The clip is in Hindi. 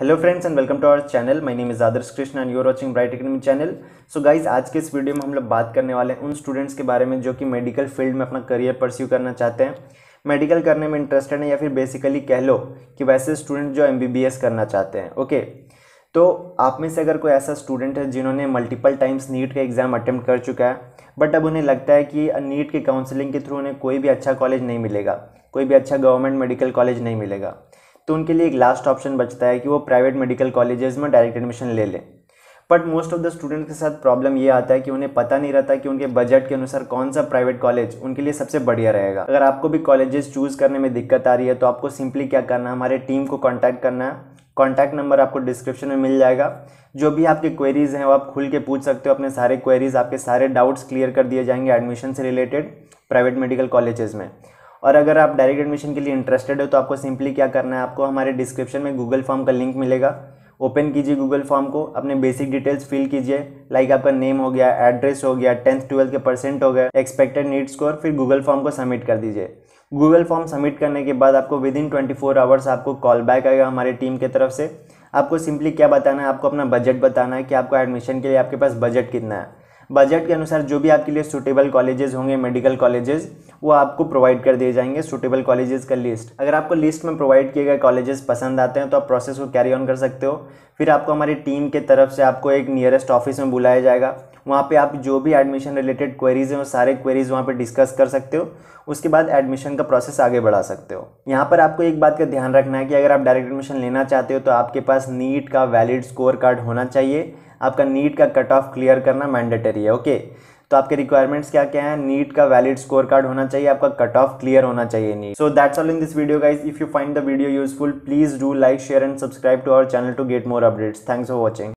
hello friends and welcome to our channel my name is Adarsh Krishna and you're watching Bright Academy channel so guys आज के इस वीडियो में हम लोग बात करने वाले हैं उन स्टूडेंट्स के बारे में जो कि मेडिकल फील्ड में अपना करियर परस्यू करना चाहते हैं मेडिकल करने में इंटरेस्टेड है या फिर बेसिकली कह लो कि वैसे स्टूडेंट जो एम करना चाहते हैं ओके तो आप में से अगर कोई ऐसा स्टूडेंट है जिन्होंने मल्टीपल टाइम्स नीट का एग्ज़ाम अटैम्प्ट कर चुका है बट अब उन्हें लगता है कि नीट के काउंसिलिंग के थ्रू उन्हें कोई भी अच्छा कॉलेज नहीं मिलेगा कोई भी अच्छा गवर्नमेंट मेडिकल कॉलेज नहीं मिलेगा तो उनके लिए एक लास्ट ऑप्शन बचता है कि वो प्राइवेट मेडिकल कॉलेजेस में डायरेक्ट एडमिशन ले लें but most of the student के साथ प्रॉब्लम ये आता है कि उन्हें पता नहीं रहता कि उनके बजट के अनुसार कौन सा प्राइवेट कॉलेज उनके लिए सबसे बढ़िया रहेगा अगर आपको भी कॉलेजेस चूज़ करने में दिक्कत आ रही है तो आपको सिंपली क्या करना है हमारे टीम को कॉन्टैक्ट करना है कॉन्टैक्ट नंबर आपको डिस्क्रिप्शन में मिल जाएगा जो भी आपके क्वेरीज़ हैं वो आप खुल के पूछ सकते हो अपने सारे क्वेरीज़ आपके सारे डाउट्स क्लियर कर दिए जाएंगे एडमिशन से रिलेटेड प्राइवेट मेडिकल कॉलेजेस में और अगर आप डायरेक्ट एडमिशन के लिए इंटरेस्टेड हो तो आपको सिंपली क्या करना है आपको हमारे डिस्क्रिप्शन में गूगल फॉर्म का लिंक मिलेगा ओपन कीजिए गूगल फॉर्म को अपने बेसिक डिटेल्स फिल कीजिए लाइक आपका नेम हो गया एड्रेस हो गया टेंथ ट्वेल्थ के परसेंट हो गया एक्सपेक्टेड नीड स्कोर फिर गूगल फॉर्म को सबमिट कर दीजिए गूगल फॉर्म सबमिट करने के बाद आपको within twenty four hours आपको कॉल बैक आएगा हमारे टीम की तरफ से आपको सिंपली क्या बताना है आपको अपना बजट बताना है कि आपको एडमिशन के लिए आपके पास बजट कितना है बजट के अनुसार जो भी आपके लिए सूटेबल कॉलेजेस होंगे मेडिकल कॉलेजेस वो आपको प्रोवाइड कर दिए जाएंगे सुटेबल कॉलेजेस का लिस्ट अगर आपको लिस्ट में प्रोवाइड किए गए कॉलेजेस पसंद आते हैं तो आप प्रोसेस को कैरी ऑन कर सकते हो फिर आपको हमारी टीम के तरफ से आपको एक नियरेस्ट ऑफिस में बुलाया जाएगा वहाँ पे आप जो भी एडमिशन रिलेटेड क्वेरीज हैं वो सारे क्वेरीज वहाँ पे डिस्कस कर सकते हो उसके बाद एडमिशन का प्रोसेस आगे बढ़ा सकते हो यहाँ पर आपको एक बात का ध्यान रखना है कि अगर आप डायरेक्ट एडमिशन लेना चाहते हो तो आपके पास नीट का वैलिड स्कोर कार्ड होना चाहिए आपका नीट का कट ऑफ क्लियर करना मैंडेटरी है ओके तो आपके रिक्वायरमेंट्स क्या क्या है नीट का वैलिड स्कोर कार्ड होना चाहिए आपका कट ऑफ क्लियर होना चाहिए NEET so that's all in this video guys if you find the video useful please do like share and subscribe to our channel to get more updates thanks for watching